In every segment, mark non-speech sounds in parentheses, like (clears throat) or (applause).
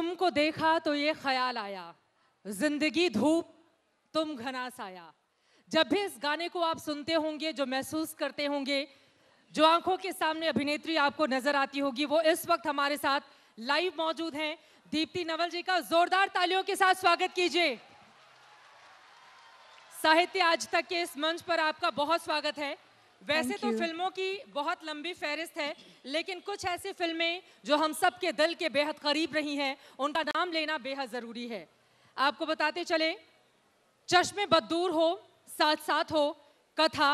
तुमको देखा तो ये ख्याल आया जिंदगी धूप तुम घना साया जब भी इस गाने को आप सुनते होंगे जो महसूस करते होंगे जो आंखों के सामने अभिनेत्री आपको नजर आती होगी वो इस वक्त हमारे साथ लाइव मौजूद हैं दीप्ति नवल जी का जोरदार तालियों के साथ स्वागत कीजिए साहित्य आज तक के इस मंच पर आपका बहुत स्वागत है वैसे तो फिल्मों की बहुत लंबी फहरिस्त है लेकिन कुछ ऐसी फिल्में जो हम सब के दिल के बेहद करीब रही हैं उनका नाम लेना बेहद ज़रूरी है आपको बताते चले चश्मे बदूर हो साथ साथ हो कथा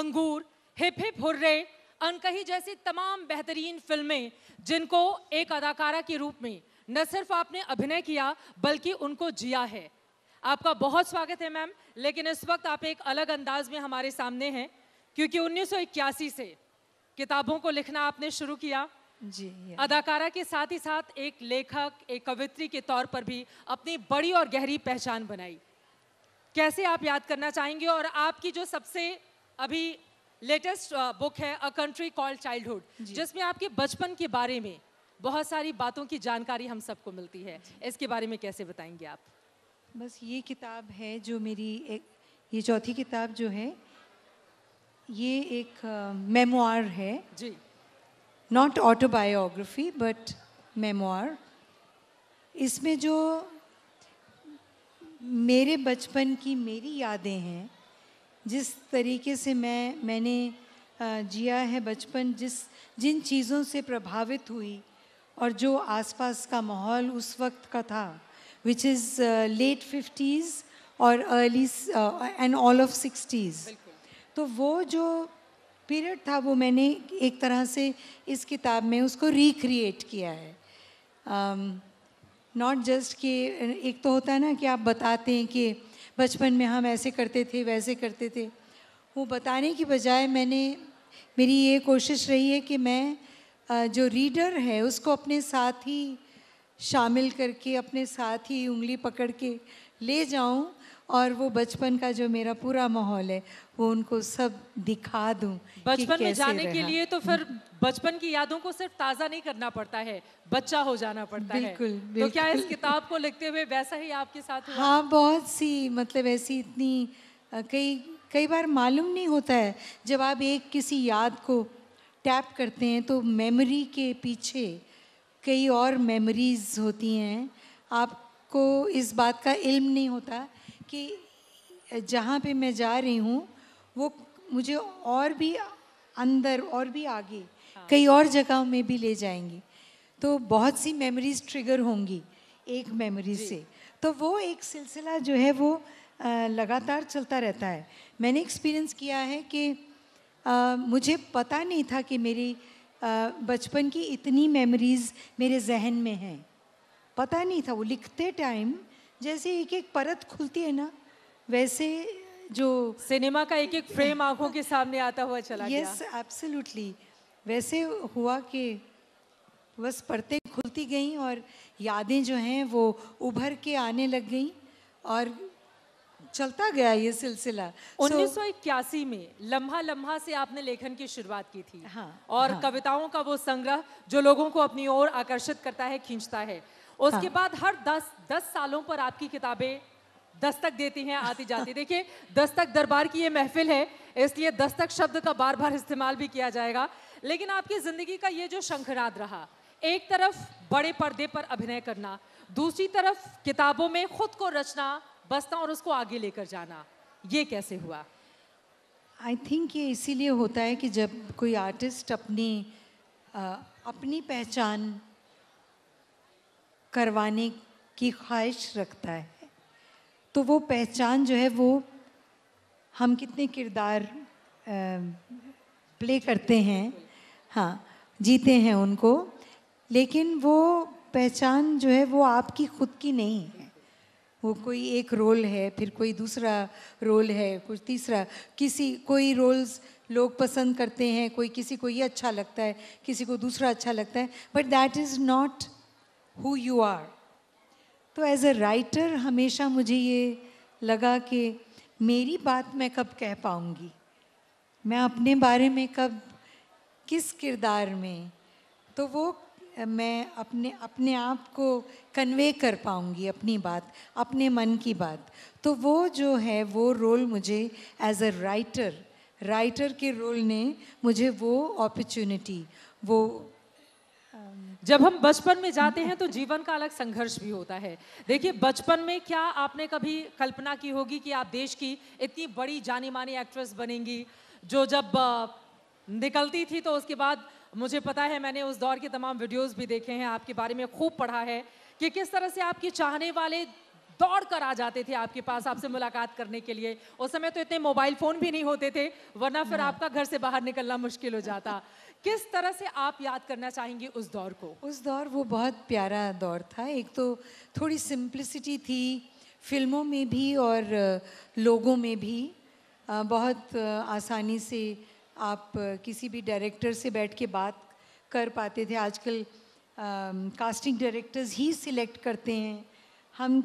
अंगूर हिप हिप हुर्रे अनकही जैसी तमाम बेहतरीन फिल्में जिनको एक अदाकारा के रूप में न सिर्फ आपने अभिनय किया बल्कि उनको जिया है आपका बहुत स्वागत है मैम लेकिन इस वक्त आप एक अलग अंदाज में हमारे सामने हैं क्योंकि उन्नीस से किताबों को लिखना आपने शुरू किया जी अदाकारा के साथ ही साथ एक लेखक एक कवित्री के तौर पर भी अपनी बड़ी और गहरी पहचान बनाई कैसे आप याद करना चाहेंगे और आपकी जो सबसे अभी लेटेस्ट बुक है अ कंट्री कॉल्ड चाइल्डहुड जिसमें आपके बचपन के बारे में बहुत सारी बातों की जानकारी हम सबको मिलती है इसके बारे में कैसे बताएंगे आप बस ये किताब है जो मेरी एक ये चौथी किताब जो है ये एक मेमोर है जी नॉट ऑटोबायोग्राफी बट मेमोर इसमें जो मेरे बचपन की मेरी यादें हैं जिस तरीके से मैं मैंने जिया है बचपन जिस जिन चीज़ों से प्रभावित हुई और जो आसपास का माहौल उस वक्त का था विच इज़ लेट फिफ्टीज़ और early and all of sixties तो वो जो पीरियड था वो मैंने एक तरह से इस किताब में उसको रिक्रिएट किया है नॉट जस्ट कि एक तो होता है ना कि आप बताते हैं कि बचपन में हम ऐसे करते थे वैसे करते थे वो बताने की बजाय मैंने मेरी ये कोशिश रही है कि मैं जो रीडर है उसको अपने साथ ही शामिल करके अपने साथ ही उंगली पकड़ के ले जाऊं और वो बचपन का जो मेरा पूरा माहौल है वो उनको सब दिखा दूं बचपन में जाने रहा? के लिए तो फिर बचपन की यादों को सिर्फ ताज़ा नहीं करना पड़ता है बच्चा हो जाना पड़ता बिल्कुल, है बिल्कुल तो क्या इस किताब को लिखते हुए वैसा ही आपके साथ हुआ? हाँ बहुत सी मतलब ऐसी इतनी कई कई बार मालूम नहीं होता है जब आप एक किसी याद को टैप करते हैं तो मेमोरी के पीछे कई और मेमोरीज होती हैं आपको इस बात का इल्म नहीं होता कि जहाँ पे मैं जा रही हूँ वो मुझे और भी अंदर और भी आगे हाँ। कई और जगह में भी ले जाएंगी तो बहुत सी मेमोरीज ट्रिगर होंगी एक मेमोरी से तो वो एक सिलसिला जो है वो लगातार चलता रहता है मैंने एक्सपीरियंस किया है कि आ, मुझे पता नहीं था कि मेरी बचपन की इतनी मेमोरीज़ मेरे जहन में हैं पता नहीं था वो लिखते टाइम जैसे एक एक परत खुलती है ना वैसे जो सिनेमा का एक एक फ्रेम आंखों के सामने आता हुआ चला yes, गया यस एब्सोल्युटली वैसे हुआ कि बस परतें खुलती गईं और यादें जो हैं वो उभर के आने लग गईं और चलता गया ये सिलसिला उन्नीस so, में लम्हा लम्हा से आपने लेखन की शुरुआत की थी हाँ, और हाँ. कविताओं का वो संग्रह जो लोगों को अपनी ओर आकर्षित करता है खींचता है उसके हाँ. बाद हर दस दस सालों पर आपकी किताबें दस्तक देती हैं आती जाती देखिए दस्तक दरबार की ये महफिल है इसलिए दस्तक शब्द का बार बार इस्तेमाल भी किया जाएगा लेकिन आपकी ज़िंदगी का ये जो शंखनाद रहा एक तरफ बड़े पर्दे पर अभिनय करना दूसरी तरफ किताबों में खुद को रचना बसना और उसको आगे लेकर जाना ये कैसे हुआ आई थिंक ये इसीलिए होता है कि जब कोई आर्टिस्ट अपनी आ, अपनी पहचान करवाने की ख्वाहिश रखता है तो वो पहचान जो है वो हम कितने किरदार प्ले करते हैं हाँ जीते हैं उनको लेकिन वो पहचान जो है वो आपकी खुद की नहीं है वो कोई एक रोल है फिर कोई दूसरा रोल है कुछ तीसरा किसी कोई रोल्स लोग पसंद करते हैं कोई किसी को ये अच्छा लगता है किसी को दूसरा अच्छा लगता है but that is not who you are तो एज अ राइटर हमेशा मुझे ये लगा कि मेरी बात मैं कब कह पाऊँगी मैं अपने बारे में कब किस किरदार में तो वो मैं अपने अपने आप को कन्वे कर पाऊँगी अपनी बात अपने मन की बात तो वो जो है वो रोल मुझे एज अ राइटर राइटर के रोल ने मुझे वो अपॉर्चुनिटी वो जब हम बचपन में जाते हैं तो जीवन का अलग संघर्ष भी होता है देखिए बचपन में क्या आपने कभी कल्पना की होगी कि आप देश की इतनी बड़ी जानी मानी एक्ट्रेस बनेंगी जो जब निकलती थी तो उसके बाद मुझे पता है मैंने उस दौर के तमाम वीडियोस भी देखे हैं आपके बारे में खूब पढ़ा है कि किस तरह से आपके चाहने वाले दौड़ कर आ जाते थे आपके पास आपसे मुलाकात करने के लिए उस समय तो इतने मोबाइल फोन भी नहीं होते थे वरना फिर हाँ। आपका घर से बाहर निकलना मुश्किल हो जाता किस तरह से आप याद करना चाहेंगे उस दौर को उस दौर वो बहुत प्यारा दौर था एक तो थोड़ी सिंप्लिसिटी थी फिल्मों में भी और लोगों में भी बहुत आसानी से आप किसी भी डायरेक्टर से बैठ के बात कर पाते थे आजकल कास्टिंग डायरेक्टर्स ही सिलेक्ट करते हैं हम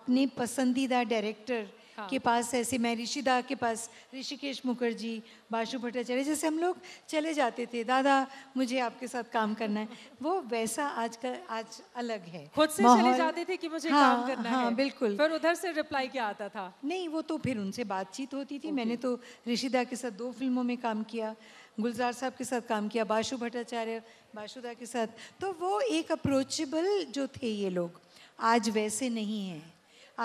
अपने पसंदीदा डायरेक्टर हाँ। के पास ऐसे मैं ऋषिदा के पास ऋषिकेश मुखर्जी बाशु भट्टाचार्य जैसे हम लोग चले जाते थे दादा मुझे आपके साथ काम करना है वो वैसा आज का आज अलग है खुद से चले जाते थे कि मुझे हाँ, काम करना हाँ, है बिल्कुल पर उधर से रिप्लाई क्या आता था नहीं वो तो फिर उनसे बातचीत होती थी मैंने तो ऋषिदा के साथ दो फिल्मों में काम किया गुलजार साहब के साथ काम किया बाशु भट्टाचार्य बाशुदा के साथ तो वो एक अप्रोचेबल जो थे ये लोग आज वैसे नहीं हैं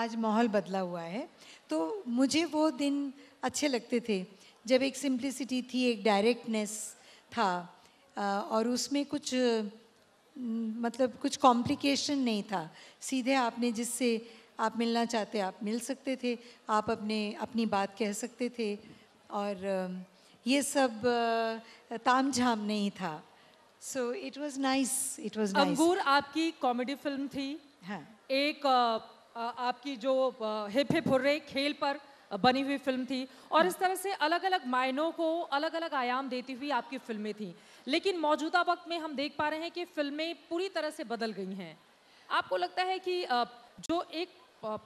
आज माहौल बदला हुआ है तो मुझे वो दिन अच्छे लगते थे जब एक सिंप्लिसिटी थी एक डायरेक्टनेस था और उसमें कुछ मतलब कुछ कॉम्प्लिकेशन नहीं था सीधे आपने जिससे आप मिलना चाहते आप मिल सकते थे आप अपने अपनी बात कह सकते थे और ये सब ताम झाम नहीं था so it was nice it was अंगूर आपकी कॉमेडी फिल्म थी हाँ एक आपकी जो हिप हिप हुर्रे खेल पर बनी हुई फिल्म थी और इस तरह से अलग अलग मायनों को अलग अलग आयाम देती हुई आपकी फिल्में थीं लेकिन मौजूदा वक्त में हम देख पा रहे हैं कि फिल्में पूरी तरह से बदल गई हैं आपको लगता है कि जो एक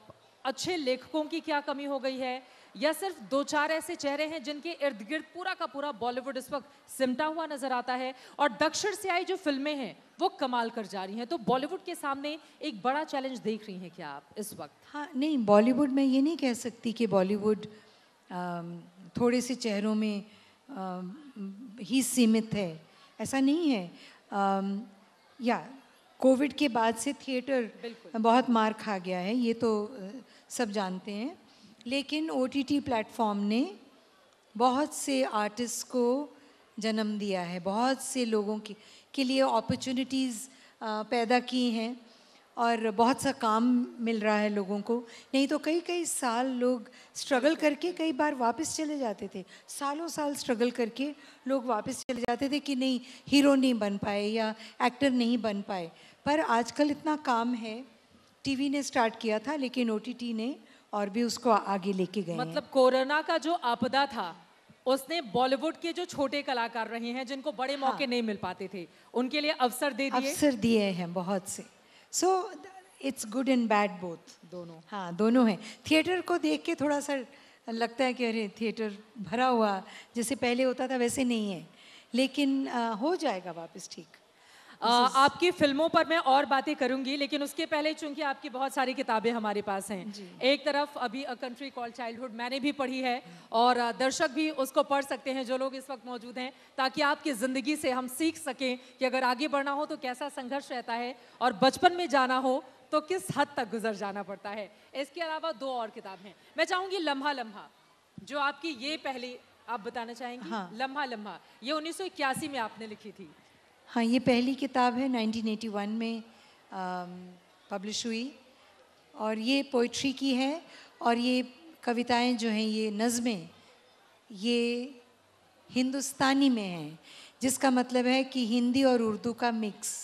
अच्छे लेखकों की क्या कमी हो गई है या सिर्फ दो चार ऐसे चेहरे हैं जिनके इर्द गिर्द पूरा का पूरा बॉलीवुड इस वक्त सिमटा हुआ नजर आता है और दक्षिण से आई जो फिल्में हैं वो कमाल कर जा रही हैं तो बॉलीवुड के सामने एक बड़ा चैलेंज देख रही हैं क्या आप इस वक्त हाँ नहीं बॉलीवुड में ये नहीं कह सकती कि बॉलीवुड थोड़े से चेहरों में आ, ही सीमित है ऐसा नहीं है आ, या कोविड के बाद से थिएटर बहुत मार खा गया है ये तो सब जानते हैं लेकिन ओ टी टी प्लेटफॉर्म ने बहुत से आर्टिस्ट को जन्म दिया है बहुत से लोगों के के लिए अपॉर्चुनिटीज़ पैदा की हैं और बहुत सा काम मिल रहा है लोगों को नहीं तो कई कई साल लोग स्ट्रगल करके कई बार वापस चले जाते थे सालों साल स्ट्रगल करके लोग वापस चले जाते थे कि नहीं हीरो नहीं बन पाए या एक्टर नहीं बन पाए पर आजकल इतना काम है टीवी ने स्टार्ट किया था लेकिन ओटीटी ने और भी उसको आगे लेके गए मतलब कोरोना का जो आपदा था उसने बॉलीवुड के जो छोटे कलाकार रहे हैं जिनको बड़े हाँ। मौके नहीं मिल पाते थे उनके लिए अवसर दे दिए अवसर दिए हैं बहुत से so it's good and bad both दोनों हाँ दोनों हैं थिएटर को देख के थोड़ा सा लगता है कि अरे थिएटर भरा हुआ जैसे पहले होता था वैसे नहीं है लेकिन आ, हो जाएगा वापस ठीक Uh, आपकी फिल्मों पर मैं और बातें करूंगी लेकिन उसके पहले चूंकि आपकी बहुत सारी किताबें हमारे पास हैं एक तरफ अभी अ कंट्री कॉल चाइल्डहुड मैंने भी पढ़ी है और uh, दर्शक भी उसको पढ़ सकते हैं जो लोग इस वक्त मौजूद हैं ताकि आपकी ज़िंदगी से हम सीख सकें कि अगर आगे बढ़ना हो तो कैसा संघर्ष रहता है और बचपन में जाना हो तो किस हद तक गुजर जाना पड़ता है इसके अलावा दो और किताब हैं मैं चाहूँगी लम्हा लम्हा जो आपकी ये पहली आप बताना चाहेंगे हाँ। लम्हा लम्हा ये उन्नीस में आपने लिखी थी हाँ ये पहली किताब है 1981 में पब्लिश um, हुई और ये पोइट्री की है और ये कविताएं जो हैं ये नज़में ये हिंदुस्तानी में हैं जिसका मतलब है कि हिंदी और उर्दू का mix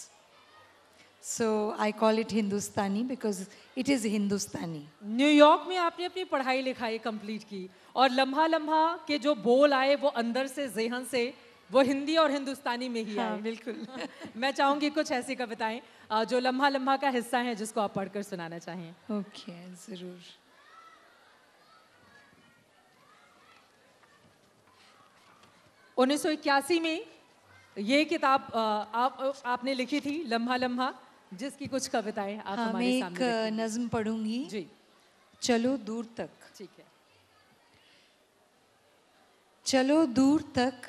so I call it Hindustani because it is Hindustani New York में आपने अपनी पढ़ाई लिखाई कंप्लीट की और लम्हा लम्हा के जो बोल आए वो अंदर से जहन से वो हिंदी और हिंदुस्तानी में ही हाँ, बिल्कुल (laughs) मैं चाहूंगी कुछ ऐसी कविताएं जो लम्हा लम्हा का हिस्सा है जिसको आप पढ़कर सुनाना चाहें ओके ज़रूर उन्नीस में ये किताब आप आपने लिखी थी लम्हा लम्हा जिसकी कुछ कविताएं आप हाँ, हमारे मैं सामने एक नज्म पढ़ूंगी जी चलो दूर तक ठीक है चलो दूर तक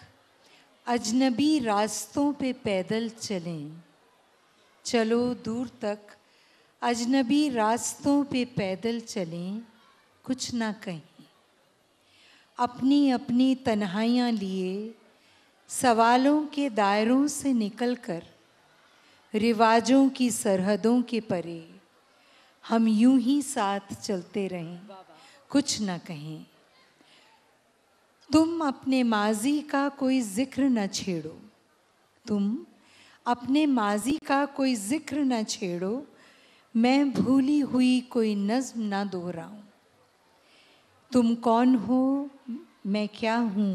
अजनबी रास्तों पे पैदल चलें चलो दूर तक अजनबी रास्तों पे पैदल चलें कुछ ना कहें अपनी अपनी तन्हाइयाँ लिए सवालों के दायरों से निकलकर रिवाजों की सरहदों के परे हम यूं ही साथ चलते रहें कुछ ना कहें तुम अपने माजी का कोई जिक्र न छेड़ो तुम अपने माजी का कोई जिक्र न छेड़ो मैं भूली हुई कोई नज्म ना दोहराऊं तुम कौन हो मैं क्या हूँ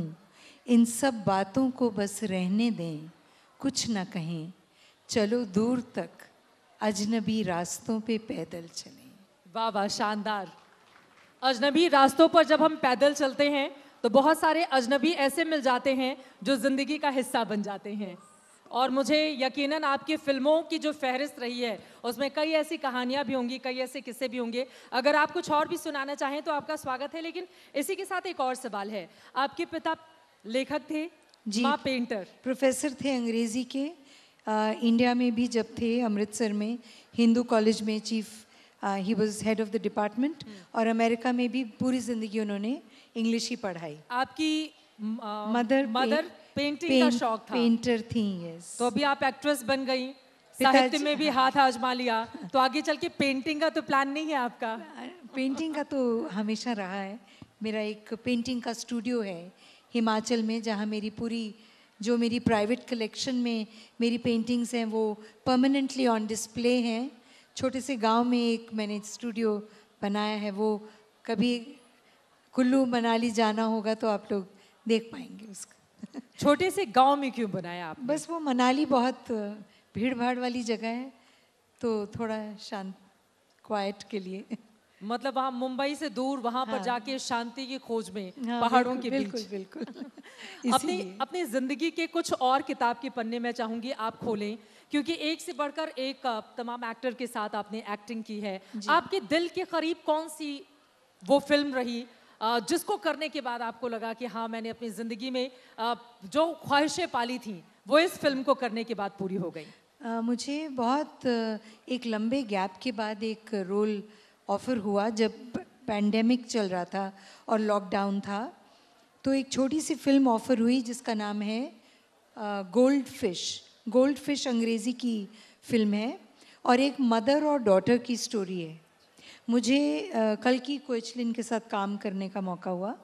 इन सब बातों को बस रहने दें कुछ न कहें चलो दूर तक अजनबी रास्तों पे पैदल चलें वाह वाह शानदार अजनबी रास्तों पर जब हम पैदल चलते हैं तो बहुत सारे अजनबी ऐसे मिल जाते हैं जो ज़िंदगी का हिस्सा बन जाते हैं और मुझे यकीनन आपकी फिल्मों की जो फहरिस्त रही है उसमें कई ऐसी कहानियाँ भी होंगी कई ऐसे किस्से भी होंगे अगर आप कुछ और भी सुनाना चाहें तो आपका स्वागत है लेकिन इसी के साथ एक और सवाल है आपके पिता लेखक थे जी माँ पेंटर प्रोफेसर थे अंग्रेज़ी के आ, इंडिया में भी जब थे अमृतसर में हिंदू कॉलेज में chief he was head of the department और अमेरिका में भी पूरी जिंदगी उन्होंने इंग्लिश ही पढ़ाई आपकी मदर मदर पेंटिंग का शौक था पेंटर थी yes तो अभी आप एक्ट्रेस बन गई साहित्य में भी हाथ आजमा लिया (laughs) तो आगे चल के पेंटिंग का तो प्लान नहीं है आपका पेंटिंग का तो हमेशा रहा है मेरा एक पेंटिंग का स्टूडियो है हिमाचल में जहाँ मेरी पूरी जो मेरी प्राइवेट कलेक्शन में मेरी पेंटिंग्स हैं वो परमानेंटली ऑन डिस्प्ले हैं छोटे से गांव में एक मैंने स्टूडियो बनाया है वो कभी कुल्लू मनाली जाना होगा तो आप लोग देख पाएंगे उसका (laughs) छोटे से गांव में क्यों बनाया आप बस वो मनाली बहुत भीड़ भाड़ वाली जगह है तो थोड़ा शांत क्वाइट के लिए (laughs) मतलब वहाँ मुंबई से दूर वहाँ हाँ। पर जाके शांति की खोज में हाँ, पहाड़ों के बिल्कुल बिल्कुल, बिल्कुल। (laughs) अपनी अपनी जिंदगी के कुछ और किताब के पन्ने मैं चाहूंगी आप खोलें क्योंकि एक से बढ़कर एक तमाम एक्टर के साथ आपने एक्टिंग की है आपके दिल के करीब कौन सी वो फिल्म रही जिसको करने के बाद आपको लगा कि हाँ मैंने अपनी ज़िंदगी में जो ख्वाहिशें पाली थी वो इस फिल्म को करने के बाद पूरी हो गई मुझे बहुत एक लंबे गैप के बाद एक रोल ऑफ़र हुआ जब पैंडेमिक चल रहा था और लॉकडाउन था तो एक छोटी सी फिल्म ऑफ़र हुई जिसका नाम है गोल्ड फिश गोल्ड फिश अंग्रेज़ी की फिल्म है और एक मदर और डॉटर की स्टोरी है मुझे आ, कल की कोचलिन के साथ काम करने का मौका हुआ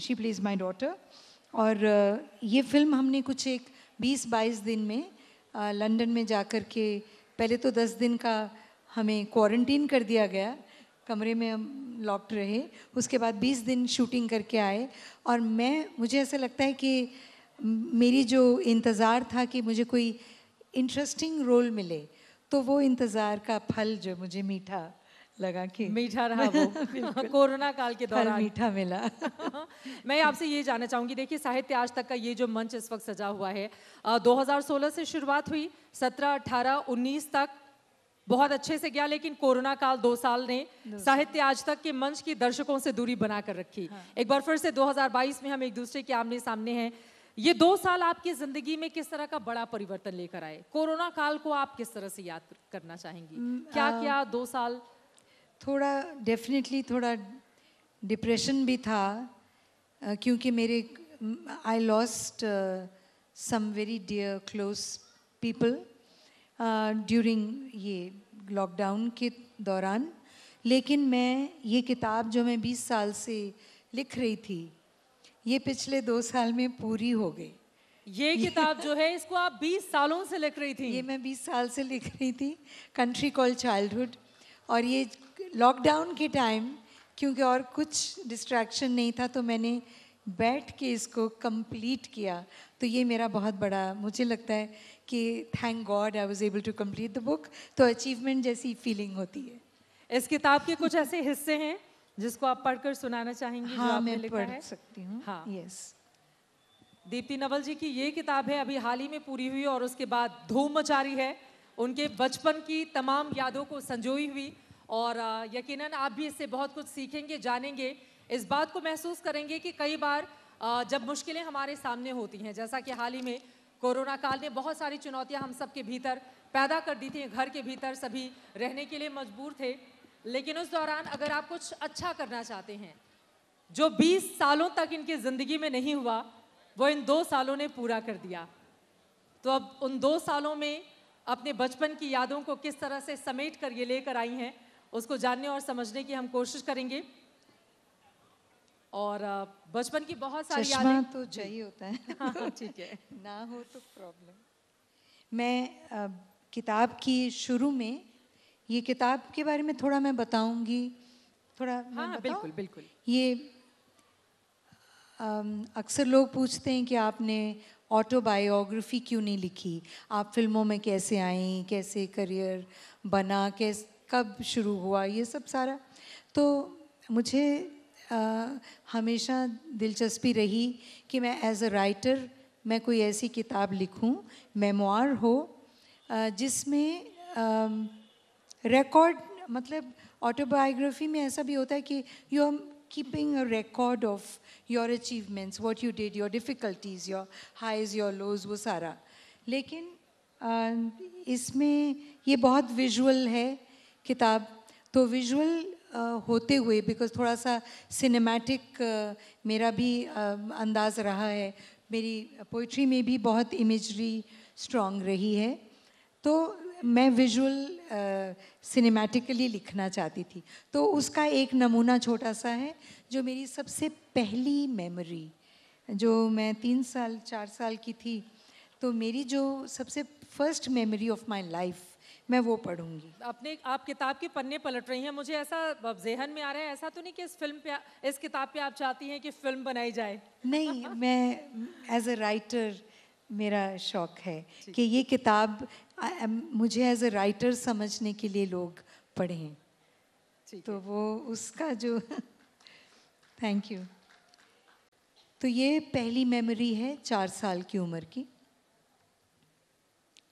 शी प्लीज़ माई डॉटर और आ, ये फिल्म हमने कुछ एक 20-22 दिन में लंदन में जा कर के पहले तो 10 दिन का हमें क्वारंटीन कर दिया गया कमरे में हम लॉक्ड रहे उसके बाद 20 दिन शूटिंग करके आए और मैं मुझे ऐसा लगता है कि मेरी जो इंतज़ार था कि मुझे कोई इंटरेस्टिंग रोल मिले तो वो इंतज़ार का फल जो मुझे मीठा लगा कि मीठा रहा वो (laughs) कोरोना काल के दौरान मीठा मिला (laughs) मैं आपसे ये जानना चाहूँगी देखिए साहित्य आज तक का ये जो मंच इस वक्त सजा हुआ है आ, 2016 से शुरुआत हुई 17, 18, 19 तक बहुत अच्छे से गया लेकिन कोरोना काल दो साल ने साहित्य आज तक के मंच की दर्शकों से दूरी बना कर रखी हाँ। एक बार फिर से 2022 में हम एक दूसरे के आमने सामने हैं ये दो साल आपकी जिंदगी में किस तरह का बड़ा परिवर्तन लेकर आए कोरोना काल को आप किस तरह से याद करना चाहेंगी क्या क्या दो साल थोड़ा डेफिनेटली थोड़ा डिप्रेशन भी था क्योंकि मेरे I lost some very dear close people during ये लॉकडाउन के दौरान लेकिन मैं ये किताब जो मैं 20 साल से लिख रही थी ये पिछले दो साल में पूरी हो गई ये किताब जो है इसको आप 20 सालों से लिख रही थी ये मैं 20 साल से लिख रही थी कंट्री कॉल चाइल्डहुड और ये लॉकडाउन के टाइम क्योंकि और कुछ डिस्ट्रैक्शन नहीं था तो मैंने बैठ के इसको कंप्लीट किया तो ये मेरा बहुत बड़ा मुझे लगता है कि thank God I was able to complete the book तो अचीवमेंट जैसी फीलिंग होती है इस किताब के कुछ ऐसे हिस्से हैं जिसको आप पढ़कर सुनाना चाहेंगी हाँ, जो मैं लिखा पढ़ है? सकती हूँ हाँ यस दीप्ति नवल जी की ये किताब है अभी हाल ही में पूरी हुई और उसके बाद धूम मचारी है उनके बचपन की तमाम यादों को संजोई हुई और यकीनन आप भी इससे बहुत कुछ सीखेंगे जानेंगे इस बात को महसूस करेंगे कि कई बार जब मुश्किलें हमारे सामने होती हैं जैसा कि हाल ही में कोरोना काल ने बहुत सारी चुनौतियां हम सब के भीतर पैदा कर दी थी घर के भीतर सभी रहने के लिए मजबूर थे लेकिन उस दौरान अगर आप कुछ अच्छा करना चाहते हैं जो 20 सालों तक इनकी ज़िंदगी में नहीं हुआ वो इन दो सालों ने पूरा कर दिया तो अब उन दो सालों में अपने बचपन की यादों को किस तरह से समेट कर ये लेकर आई हैं उसको जानने और समझने की हम कोशिश करेंगे और बचपन की बहुत सारी यादें तो चाहिए होता है (laughs) हाँ, ठीक है ना हो तो प्रॉब्लम मैं किताब की शुरू में ये किताब के बारे में थोड़ा मैं बताऊंगी थोड़ा हाँ, मैं बिल्कुल बिल्कुल ये अक्सर लोग पूछते हैं कि आपने ऑटोबायोग्राफी क्यों नहीं लिखी आप फिल्मों में कैसे आई कैसे करियर बना कैस कब शुरू हुआ ये सब सारा तो मुझे आ, हमेशा दिलचस्पी रही कि मैं एज अ राइटर मैं कोई ऐसी किताब लिखूं मेमोर हो जिसमें रिकॉर्ड मतलब ऑटोबायोग्राफी में ऐसा भी होता है कि you are keeping a record of your achievements what you did your difficulties your highs your lows वो सारा लेकिन इसमें ये बहुत विजुअल है किताब तो विजुअल होते हुए बिकॉज थोड़ा सा सिनेमैटिक मेरा भी अंदाज़ रहा है मेरी पोइट्री में भी बहुत इमेजरी स्ट्रॉन्ग रही है तो मैं विजुअल uh, सिनेमैटिकली लिखना चाहती थी तो उसका एक नमूना छोटा सा है जो मेरी सबसे पहली मेमोरी जो मैं तीन साल चार साल की थी तो मेरी जो सबसे first memory of my life मैं वो पढ़ूंगी अपने आप किताब के पन्ने पलट रही हैं मुझे ऐसा जहन में आ रहा है ऐसा तो नहीं कि इस फिल्म पे इस किताब पे आप चाहती हैं कि फिल्म बनाई जाए नहीं मैं एज अ राइटर मेरा शौक है कि ये किताब मुझे एज ए राइटर समझने के लिए लोग पढ़ें तो वो उसका जो थैंक (laughs) यू तो ये पहली मेमोरी है चार साल की उम्र की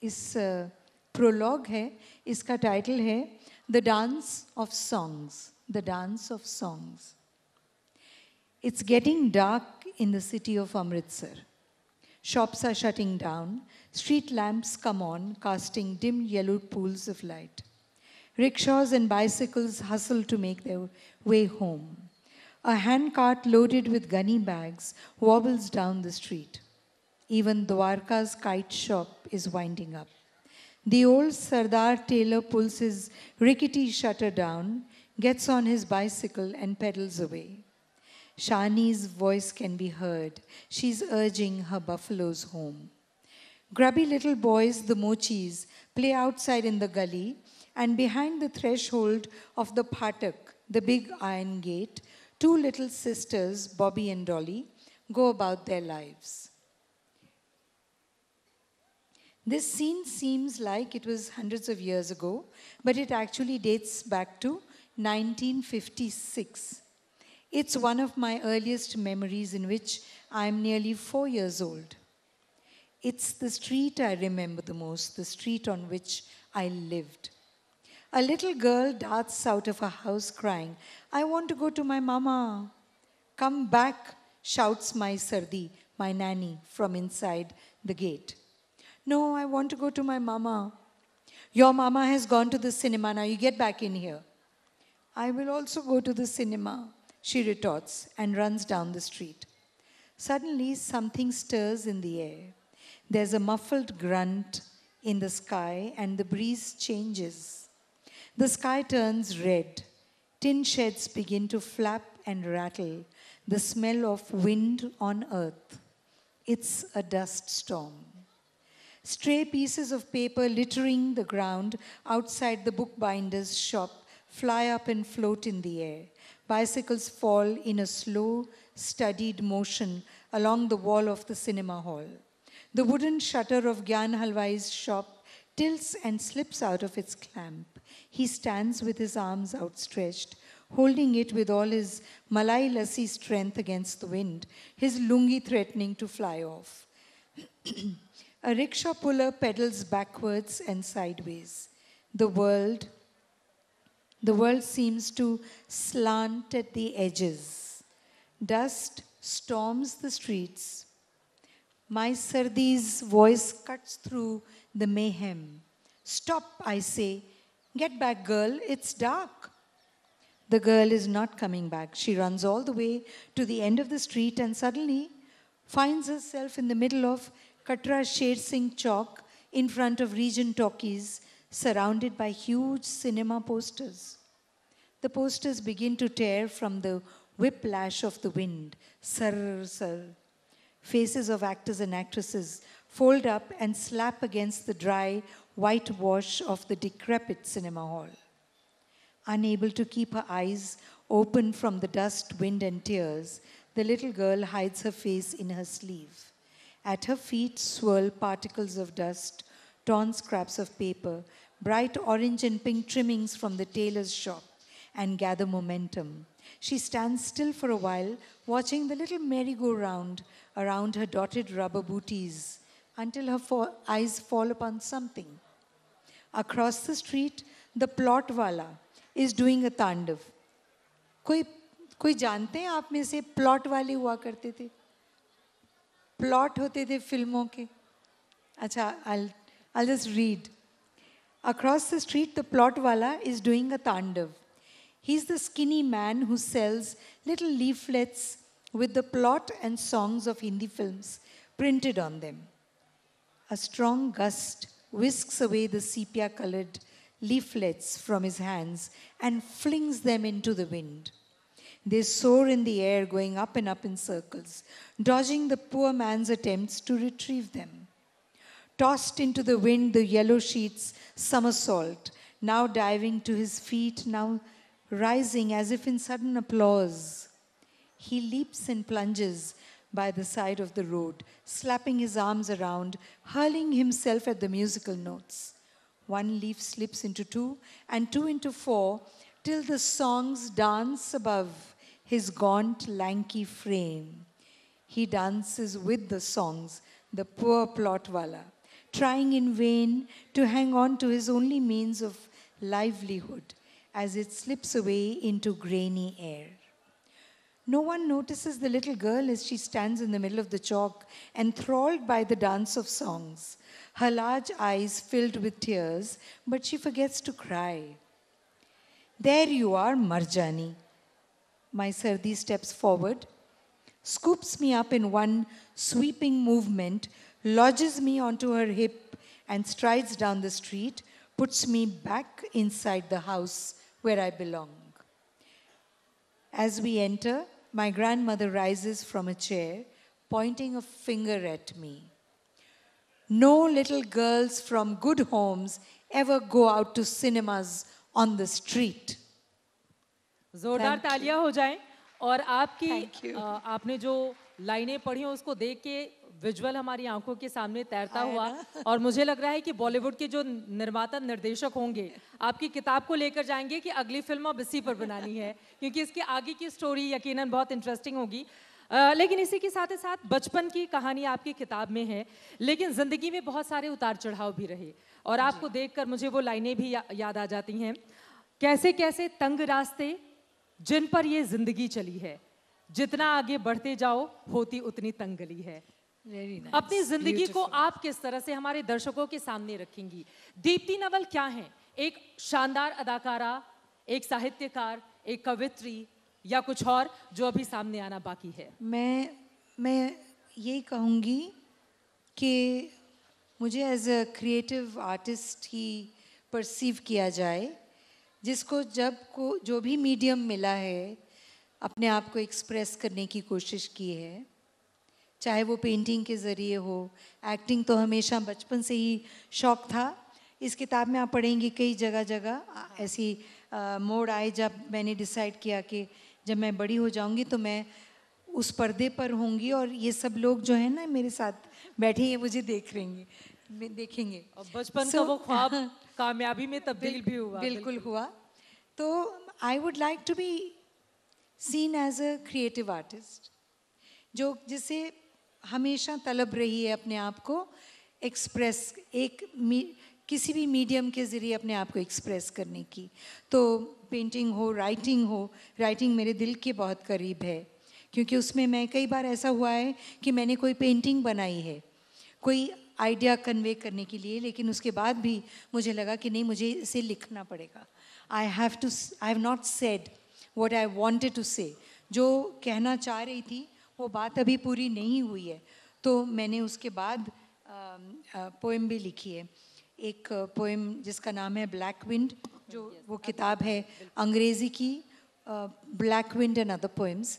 इस प्रोलॉग है इसका टाइटल है the dance of songs the dance of songs it's getting dark in the city of Amritsar Shops are shutting down. Street lamps come on, casting dim yellow pools of light. Rickshaws and bicycles hustle to make their way home. A handcart loaded with gunny bags wobbles down the street. Even Dwarka's kite shop is winding up. The old Sardar tailor pulls his rickety shutter down, gets on his bicycle, and pedals away. Shani's voice can be heard. She's urging her buffaloes home. Grubby little boys, the mochis, play outside in the gully, and behind the threshold of the patak, the big iron gate, two little sisters, Bobby and Dolly, go about their lives. This scene seems like it was hundreds of years ago, but it actually dates back to 1956 it's one of my earliest memories in which I'm nearly four years old. It's the street I remember the most, the street on which I lived. A little girl darts out of her house crying, I want to go to my mama. Come back, shouts my sardi, my nanny, from inside the gate. No, I want to go to my mama. Your mama has gone to the cinema, now you get back in here. I will also go to the cinema she retorts and runs down the street. Suddenly, something stirs in the air. There's a muffled grunt in the sky, and the breeze changes. The sky turns red. Tin sheds begin to flap and rattle, the smell of wind on earth. It's a dust storm. Stray pieces of paper littering the ground outside the bookbinder's shop fly up and float in the air. Bicycles fall in a slow, studied motion along the wall of the cinema hall. The wooden shutter of Gyan Halwai's shop tilts and slips out of its clamp. He stands with his arms outstretched, holding it with all his Malai Lassi strength against the wind, his lungi threatening to fly off. (clears throat) A rickshaw puller pedals backwards and sideways. The world, the world seems to slant at the edges. Dust storms the streets. My Sardi's voice cuts through the mayhem. Stop, I say. Get back, girl. It's dark. The girl is not coming back. She runs all the way to the end of the street and suddenly finds herself in the middle of Katra Sher Singh Chowk in front of Regent Talkies surrounded by huge cinema posters. The posters begin to tear from the whiplash of the wind. Sir, sir. Faces of actors and actresses fold up and slap against the dry whitewash of the decrepit cinema hall. Unable to keep her eyes open from the dust, wind, and tears, the little girl hides her face in her sleeve. At her feet swirl particles of dust, torn scraps of paper, bright orange and pink trimmings from the tailor's shop, and gather momentum. She stands still for a while, watching the little merry-go-round around her dotted rubber booties until her fo- eyes fall upon something. Across the street, the plot wala is doing a tandav. कोई कोई जानते हैं आप में से plot वाले हुआ करते थे प्लॉट होते थे फिल्मों के अच्छा I'll I'll just read. Across the street, the plotwala is doing a tandav. He's the skinny man who sells little leaflets with the plot and songs of Hindi films printed on them. A strong gust whisks away the sepia colored leaflets from his hands and flings them into the wind. They soar in the air, going up and up in circles, dodging the poor man's attempts to retrieve them tossed into the wind the yellow sheets somersault, now diving to his feet, now rising as if in sudden applause. He leaps and plunges by the side of the road, slapping his arms around, hurling himself at the musical notes. One leaf slips into two, and two into four, till the songs dance above his gaunt, lanky frame. He dances with the songs, the poor plotwala trying in vain to hang on to his only means of livelihood as it slips away into grainy air. No one notices the little girl as she stands in the middle of the chalk, enthralled by the dance of songs, her large eyes filled with tears, but she forgets to cry. There you are, Marjani. My Sardi steps forward, scoops me up in one sweeping movement lodges me onto her hip and strides down the street, puts me back inside the house where I belong. As we enter, my grandmother rises from a chair, pointing a finger at me. No little girls from good homes ever go out to cinemas on the street. जोरदार तालियां हो जाएं और आपकी आपने जो लाइनें पढ़ी हैं उसको देख के विजुअल हमारी आंखों के सामने तैरता हुआ (laughs) और मुझे लग रहा है कि बॉलीवुड के जो निर्माता निर्देशक होंगे आपकी किताब को लेकर जाएंगे कि अगली फिल्म अब इसी पर बनानी है (laughs) क्योंकि इसके आगे की स्टोरी यकीनन बहुत इंटरेस्टिंग होगी लेकिन इसी के साथ साथ बचपन की कहानी आपकी किताब में है लेकिन ज़िंदगी में बहुत सारे उतार चढ़ाव भी रहे और आपको देख मुझे वो लाइने भी या, याद आ जाती हैं कैसे कैसे तंग रास्ते जिन पर ये ज़िंदगी चली है जितना आगे बढ़ते जाओ होती उतनी तंग गली है nice. अपनी जिंदगी को आप किस तरह से हमारे दर्शकों के सामने रखेंगी दीप्ति नवल क्या है एक शानदार अदाकारा एक साहित्यकार एक कवित्री या कुछ और जो अभी सामने आना बाकी है मैं मैं यही कहूँगी कि मुझे एज अ क्रिएटिव आर्टिस्ट ही परसीव किया जाए जिसको जब को जो भी मीडियम मिला है अपने आप को एक्सप्रेस करने की कोशिश की है चाहे वो पेंटिंग के ज़रिए हो एक्टिंग तो हमेशा बचपन से ही शौक था इस किताब में आप पढ़ेंगे कई जगह जगह ऐसी मोड़ आए जब मैंने डिसाइड किया कि जब मैं बड़ी हो जाऊंगी तो मैं उस पर्दे पर होंगी और ये सब लोग जो है ना मेरे साथ बैठे हैं मुझे देख रहेंगे देखेंगे और बचपन so, का वो ख्वाब (laughs) कामयाबी में तब्दील भी हुआ बिल्कुल, बिल्कुल हुआ तो I would like to be seen as a creative artist जो जिसे हमेशा तलब रही है अपने आप को एक्सप्रेस एक मी, किसी भी मीडियम के ज़रिए अपने आप को एक्सप्रेस करने की तो पेंटिंग हो राइटिंग हो राइटिंग मेरे दिल के बहुत करीब है क्योंकि उसमें मैं कई बार ऐसा हुआ है कि मैंने कोई पेंटिंग बनाई है कोई आइडिया कन्वे करने के लिए लेकिन उसके बाद भी मुझे लगा कि नहीं मुझे इसे लिखना पड़ेगा I have to I have not said what I wanted to say जो कहना चाह रही थी वो बात अभी पूरी नहीं हुई है तो मैंने उसके बाद पोएम भी लिखी है एक पोएम जिसका नाम है ब्लैक विंड जो वो किताब है अंग्रेज़ी की black wind and other poems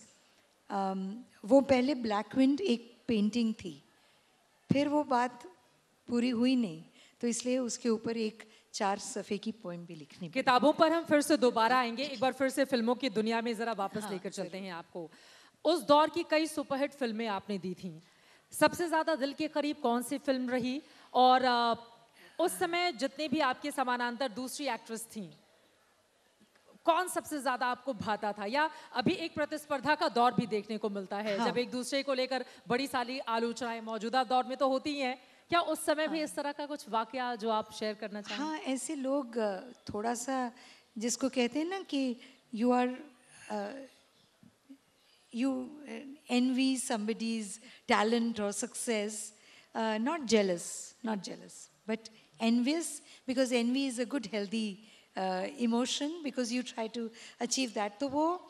वो पहले ब्लैक विंड एक पेंटिंग थी फिर वो बात पूरी हुई नहीं तो इसलिए उसके ऊपर एक चार सफ़े की पोइम भी लिखनी किताबों पर हम फिर से दोबारा आएंगे एक बार फिर से फिल्मों की दुनिया में ज़रा वापस हाँ, लेकर चलते हैं आपको उस दौर की कई सुपरहिट फिल्में आपने दी थी सबसे ज़्यादा दिल के करीब कौन सी फिल्म रही और उस समय जितने भी आपके समानांतर दूसरी एक्ट्रेस थी कौन सबसे ज्यादा आपको भाता था या अभी एक प्रतिस्पर्धा का दौर भी देखने को मिलता है हाँ। जब एक दूसरे को लेकर बड़ी सारी आलोचनाएं मौजूदा दौर में तो होती ही हैं क्या उस समय हाँ। भी इस तरह का कुछ वाक्य जो आप शेयर करना चाहें हाँ ऐसे लोग थोड़ा सा जिसको कहते हैं ना कि you are you envy somebody's talent or success, uh, not jealous, not jealous, but envious because envy is a good, healthy uh, emotion because you try to achieve that. तो वो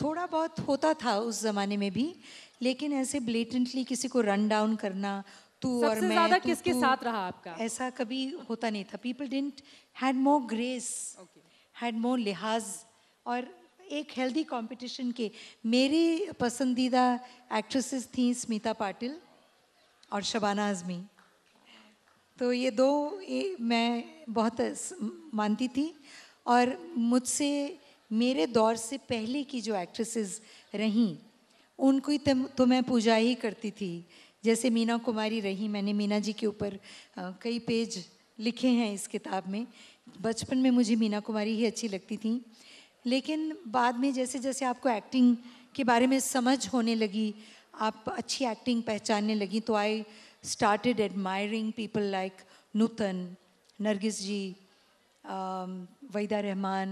थोड़ा बहुत होता था उस ज़माने में भी लेकिन ऐसे ब्लेटेंटली किसी को रन डाउन करना तू और मैं ज़्यादा किसके साथ रहा आपका ऐसा कभी होता नहीं था people didn't had more grace had more लिहाज और एक हेल्दी कंपटीशन के मेरी पसंदीदा एक्ट्रेसेस थी स्मिता पाटिल और शबाना आजमी तो ये दो ये मैं बहुत मानती थी और मुझसे मेरे दौर से पहले की जो एक्ट्रेसेस रहीं उनको ही तो मैं पूजा ही करती थी जैसे मीना कुमारी रही मैंने मीना जी के ऊपर कई पेज लिखे हैं इस किताब में बचपन में मुझे मीना कुमारी ही अच्छी लगती थी लेकिन बाद में जैसे जैसे आपको एक्टिंग के बारे में समझ होने लगी आप अच्छी एक्टिंग पहचानने लगी तो I started admiring people like Nutan Nargis ji Waheeda Rehman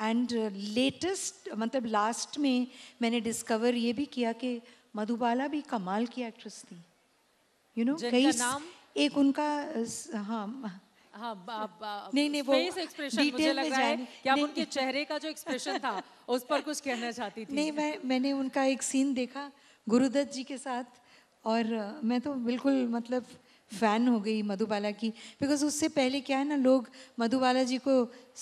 and latest मतलब लास्ट में मैंने डिस्कवर ये भी किया कि मधुबाला भी कमाल की एक्ट्रेस थी यू you नो know, कई नाम एक उनका हाँ हाँ, बा, नहीं नहीं वो एक्सप्रेशन मुझे लग रहा है कि आप उनके चेहरे का जो एक्सप्रेशन था उस पर कुछ कहना चाहती थी नहीं मैं मैंने उनका एक सीन देखा गुरुदत्त जी के साथ और मैं तो बिल्कुल मतलब फ़ैन हो गई मधुबाला की बिकॉज उससे पहले क्या है ना लोग मधुबाला जी को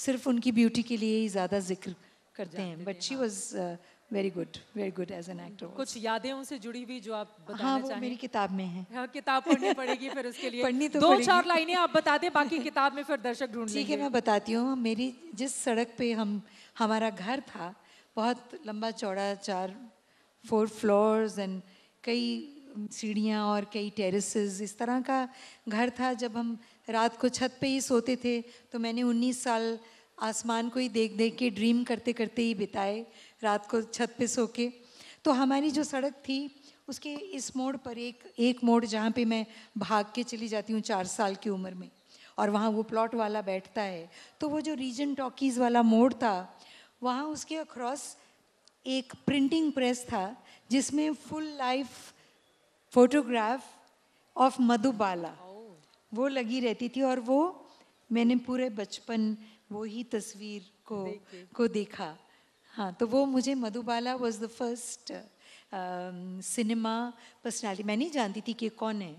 सिर्फ उनकी ब्यूटी के लिए ही ज़्यादा जिक्र करते हैं but she was very good very good as an actor कुछ यादें उनसे जुड़ी हुई जो आप हाँ, बताना हाँ, वो मेरी किताब में है हाँ, किताब पढ़नी पड़ेगी फिर उसके लिए (laughs) पढ़नी तो दो चार लाइनें आप बता दें बाकी किताब में फिर दर्शक ढूंढ ठीक है मैं बताती हूँ मेरी जिस सड़क पे हम हमारा घर था बहुत लंबा चौड़ा चार फोर फ्लोर्स एंड कई सीढ़ियाँ और कई टेरेसेस इस तरह का घर था जब हम रात को छत पे ही सोते थे तो मैंने 19 साल आसमान को ही देख देख के ड्रीम करते करते ही बिताए रात को छत पे सो के तो हमारी जो सड़क थी उसके इस मोड़ पर एक एक मोड़ जहाँ पे मैं भाग के चली जाती हूँ चार साल की उम्र में और वहाँ वो प्लॉट वाला बैठता है तो वो जो रीजन टॉकीज़ वाला मोड़ था वहाँ उसके अक्रॉस एक प्रिंटिंग प्रेस था जिसमें full life photograph of Madhubala वो लगी रहती थी और वो मैंने पूरे बचपन वो ही तस्वीर को को देखा हाँ तो वो मुझे Madhubala was the first cinema personality मैं नहीं जानती थी कि कौन है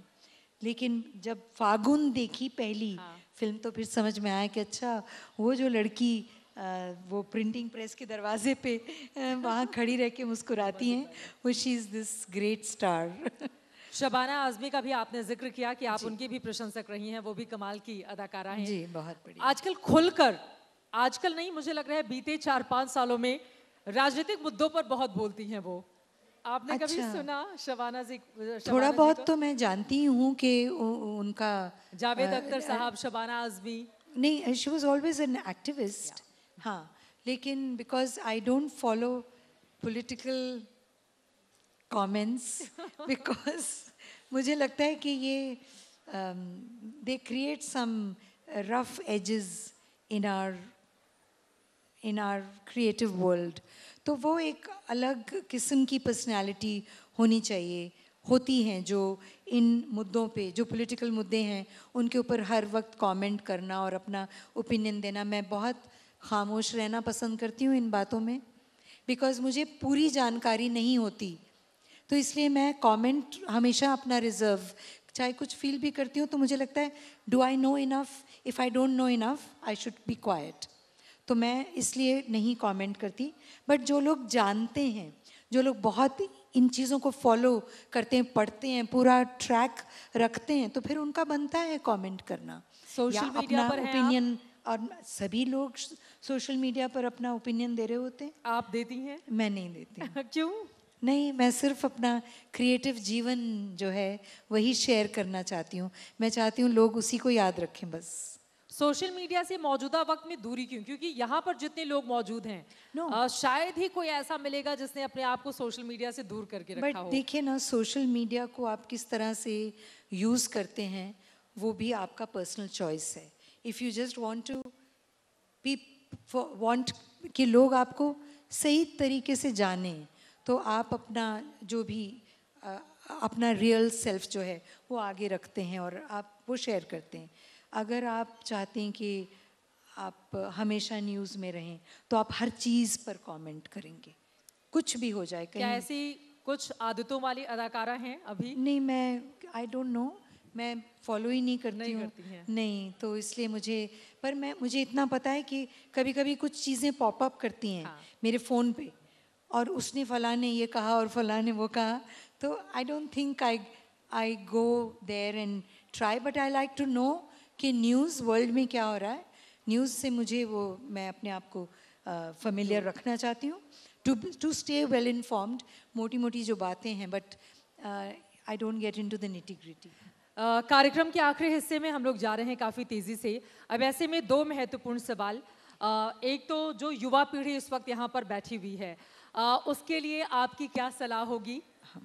लेकिन जब फागुन देखी पहली हाँ. फिल्म तो फिर समझ में आया कि अच्छा वो जो लड़की आ, uh, वो प्रिंटिंग प्रेस के दरवाजे पे uh, वहाँ खड़ी रह के मुस्कुराती हैं वो she is this great star Shabana Azmi का भी आपने जिक्र किया कि आप उनकी भी प्रशंसक रही हैं वो भी कमाल की अदाकारा हैं जी बहुत बड़ी आजकल खुलकर आजकल नहीं मुझे लग रहा है बीते चार पांच सालों में राजनीतिक मुद्दों पर बहुत बोलती हैं वो आपने अच्छा, कभी सुना शबाना जी शबाना थोड़ा जी बहुत तो मैं जानती हूँ कि उनका जावेद अख्तर साहब शबाना आजमी नहीं she was always an activist हाँ लेकिन because I don't follow political comments because मुझे लगता है कि ये they create some rough edges in our in our creative world तो वो एक अलग किस्म की पर्सनैलिटी होनी चाहिए होती हैं जो इन मुद्दों पे जो पॉलिटिकल मुद्दे हैं उनके ऊपर हर वक्त कमेंट करना और अपना ओपिनियन देना मैं बहुत खामोश रहना पसंद करती हूँ इन बातों में बिकॉज़ मुझे पूरी जानकारी नहीं होती तो इसलिए मैं कमेंट हमेशा अपना रिजर्व चाहे कुछ फील भी करती हूँ तो मुझे लगता है do I know enough if I don't know enough I should be quiet तो मैं इसलिए नहीं कमेंट करती बट जो लोग जानते हैं जो लोग बहुत इन चीज़ों को फॉलो करते हैं पढ़ते हैं पूरा ट्रैक रखते हैं तो फिर उनका बनता है कमेंट करना सोशल मीडिया पर ओपिनियन और सभी लोग सोशल मीडिया पर अपना ओपिनियन दे रहे होते हैं आप देती हैं मैं नहीं देती (laughs) क्यों नहीं मैं सिर्फ अपना क्रिएटिव जीवन जो है वही शेयर करना चाहती हूँ मैं चाहती हूँ लोग उसी को याद रखें बस सोशल मीडिया से मौजूदा वक्त में दूरी क्यों क्योंकि यहाँ पर जितने लोग मौजूद हैं no. आ, शायद ही कोई ऐसा मिलेगा जिसने अपने आप को सोशल मीडिया से दूर करके रखा हो देखिए ना सोशल मीडिया को आप किस तरह से यूज़ करते हैं वो भी आपका पर्सनल चॉइस है if you just want to be want कि लोग आपको सही तरीके से जाने तो आप अपना जो भी आ, अपना रियल सेल्फ जो है वो आगे रखते हैं और आप वो शेयर करते हैं अगर आप चाहते हैं कि आप हमेशा न्यूज़ में रहें तो आप हर चीज़ पर कमेंट करेंगे कुछ भी हो जाए क्या ऐसी कुछ आदतों वाली अदाकारा हैं अभी नहीं मैं आई डोंट नो मैं फॉलो ही नहीं करती हूँ नहीं तो इसलिए मुझे पर मैं मुझे इतना पता है कि कभी कभी कुछ चीज़ें पॉप अप करती हैं हाँ। मेरे फ़ोन पे और उसने फला ने ये कहा और फला ने वो कहा तो I don't think I I go there and try but I like to know कि न्यूज़ वर्ल्ड में क्या हो रहा है न्यूज़ से मुझे वो मैं अपने आप को फेमिलियर uh, रखना चाहती हूँ to to stay well informed मोटी मोटी जो बातें हैं but I don't get in to the nitty gritty कार्यक्रम के आखिरी हिस्से में हम लोग जा रहे हैं काफ़ी तेज़ी से अब ऐसे में दो महत्वपूर्ण सवाल uh, एक तो जो युवा पीढ़ी इस वक्त यहाँ पर बैठी हुई है uh, उसके लिए आपकी क्या सलाह होगी हाँ।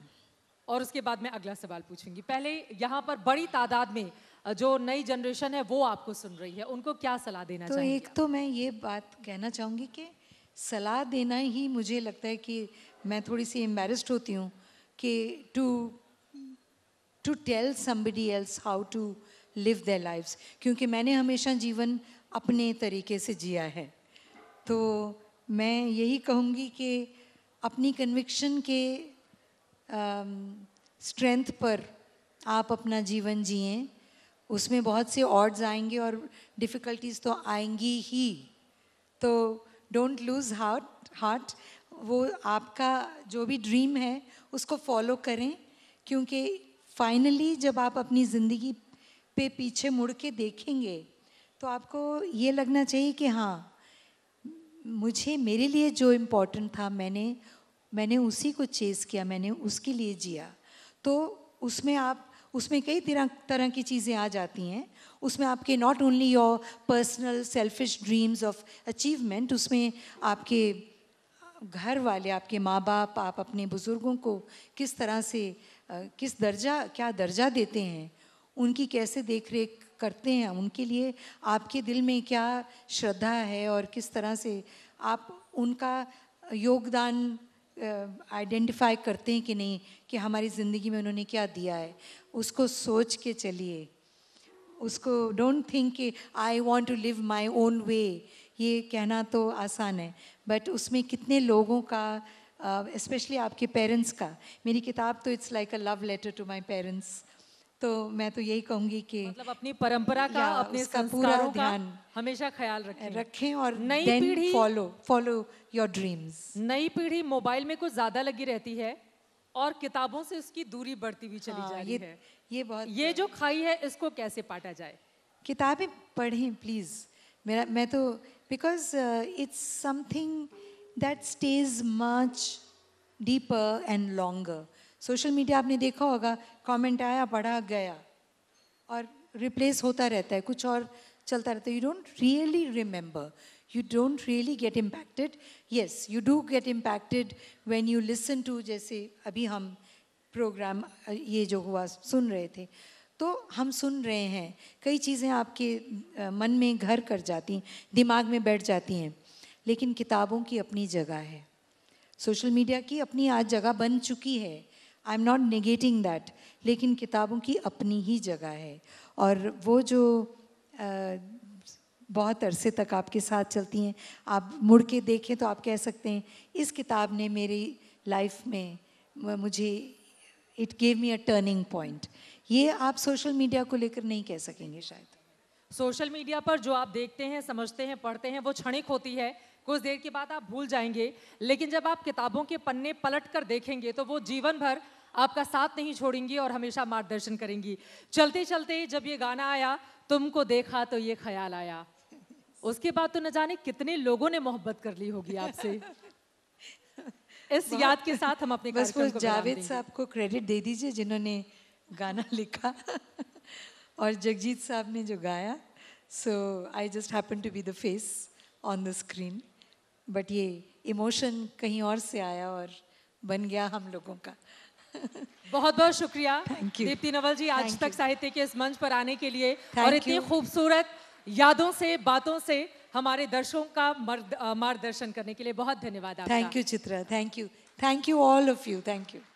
और उसके बाद मैं अगला सवाल पूछूंगी पहले यहाँ पर बड़ी तादाद में जो नई जनरेशन है वो आपको सुन रही है उनको क्या सलाह देना तो एक तो मैं ये बात कहना चाहूँगी कि सलाह देना ही मुझे लगता है कि मैं थोड़ी सी एम्बेरस्ड होती हूँ कि to to tell somebody else how to live the lifes क्योंकि मैंने हमेशा जीवन अपने तरीके से जिया है तो मैं यही कहूँगी कि अपनी कन्विक्शन के स्ट्रेंथ पर आप अपना जीवन जिएं उसमें बहुत से ऑर्ड्स आएंगे और डिफ़िकल्टीज़ तो आएंगी ही तो डोंट लूज़ हार्ट हार्ट वो आपका जो भी ड्रीम है उसको फॉलो करें क्योंकि फाइनली जब आप अपनी ज़िंदगी पे पीछे मुड़ के देखेंगे तो आपको ये लगना चाहिए कि हाँ मुझे मेरे लिए जो इम्पोर्टेंट था मैंने मैंने उसी को चेज़ किया मैंने उसके लिए जिया तो उसमें आप उसमें कई तरह तरह की चीज़ें आ जाती हैं उसमें आपके not only your personal selfish dreams of achievement उसमें आपके घर वाले आपके माँ बाप आप अपने बुज़ुर्गों को किस तरह से किस दर्जा क्या दर्जा देते हैं उनकी कैसे देख रेख करते हैं उनके लिए आपके दिल में क्या श्रद्धा है और किस तरह से आप उनका योगदान आइडेंटिफाई करते हैं कि नहीं कि हमारी ज़िंदगी में उन्होंने क्या दिया है उसको सोच के चलिए उसको डोंट थिंक कि I want to live my own way ये कहना तो आसान है बट उसमें कितने लोगों का स्पेशली uh, आपके पेरेंट्स का मेरी किताब तो it's like a love letter to my parents तो मैं तो यही कहूँगी कि मतलब अपनी परंपरा का अपने का पूरा ध्यान हमेशा ख्याल रखें रखें और नई पीढ़ी फॉलो फॉलो योर ड्रीम्स नई पीढ़ी मोबाइल में कुछ ज़्यादा लगी रहती है और किताबों से उसकी दूरी बढ़ती हुई चली हाँ, जाए ये बहुत ये जो खाई है इसको कैसे पाटा जाए किताबें पढ़ें प्लीज़ मेरा मैं तो because it's something that stays much deeper and longer social media आपने देखा होगा कमेंट आया पढ़ा गया और रिप्लेस होता रहता है कुछ और चलता रहता है you don't really remember you don't really get impacted. Yes, you do get impacted when you listen to जैसे अभी हम प्रोग्राम ये जो हुआ सुन रहे थे तो हम सुन रहे हैं कई चीज़ें आपके मन में घर कर जाती दिमाग में बैठ जाती हैं लेकिन किताबों की अपनी जगह है सोशल मीडिया की अपनी आज जगह बन चुकी है I am not negating that लेकिन किताबों की अपनी ही जगह है और वो जो बहुत अरसे तक आपके साथ चलती हैं आप मुड़ के देखें तो आप कह सकते हैं इस किताब ने मेरी लाइफ में मुझे it gave me a turning point ये आप सोशल मीडिया को लेकर नहीं कह सकेंगे शायद सोशल मीडिया पर जो आप देखते हैं समझते हैं पढ़ते हैं वो क्षणिक होती है कुछ देर के बाद आप भूल जाएंगे लेकिन जब आप किताबों के पन्ने पलट कर देखेंगे तो वो जीवन भर आपका साथ नहीं छोड़ेंगी और हमेशा मार्गदर्शन करेंगी चलते चलते जब ये गाना आया तुमको देखा तो ये ख्याल आया उसके बाद तो न जाने कितने लोगों ने मोहब्बत कर ली होगी आपसे (laughs) इस याद के साथ हम अपने बस जावेद साहब को क्रेडिट दे दीजिए जिन्होंने गाना लिखा (laughs) और जगजीत साहब ने जो गाया so I just happen to be the face on the screen but ये इमोशन कहीं और से आया और बन गया हम लोगों का (laughs) बहुत बहुत शुक्रिया थैंक यू दीप्ति नवल जी आज Thank तक साहित्य के इस मंच पर आने के लिए Thank और इतनी खूबसूरत यादों से बातों से हमारे दर्शकों का मार्गदर्शन करने के लिए बहुत धन्यवाद thank you Chitra thank you thank you all of you thank you